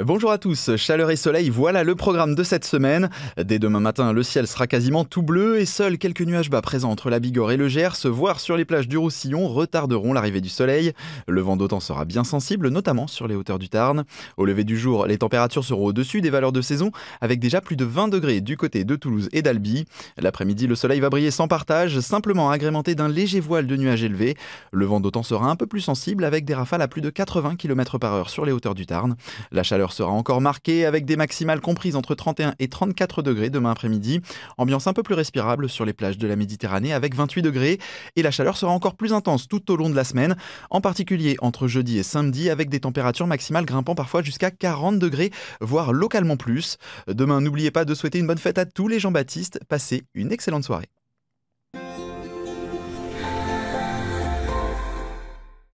Bonjour à tous, chaleur et soleil, voilà le programme de cette semaine. Dès demain matin, le ciel sera quasiment tout bleu et seuls quelques nuages bas présents entre la Bigorre et le Gers, voire sur les plages du Roussillon, retarderont l'arrivée du soleil. Le vent d'autant sera bien sensible, notamment sur les hauteurs du Tarn. Au lever du jour, les températures seront au-dessus des valeurs de saison, avec déjà plus de 20 degrés du côté de Toulouse et d'Albi. L'après-midi, le soleil va briller sans partage, simplement agrémenté d'un léger voile de nuages élevés. Le vent d'autant sera un peu plus sensible, avec des rafales à plus de 80 km par heure sur les hauteurs du Tarn. La sera encore marquée avec des maximales comprises entre 31 et 34 degrés demain après-midi. Ambiance un peu plus respirable sur les plages de la Méditerranée avec 28 degrés et la chaleur sera encore plus intense tout au long de la semaine, en particulier entre jeudi et samedi avec des températures maximales grimpant parfois jusqu'à 40 degrés, voire localement plus. Demain, n'oubliez pas de souhaiter une bonne fête à tous les Jean-Baptiste. Passez une excellente soirée.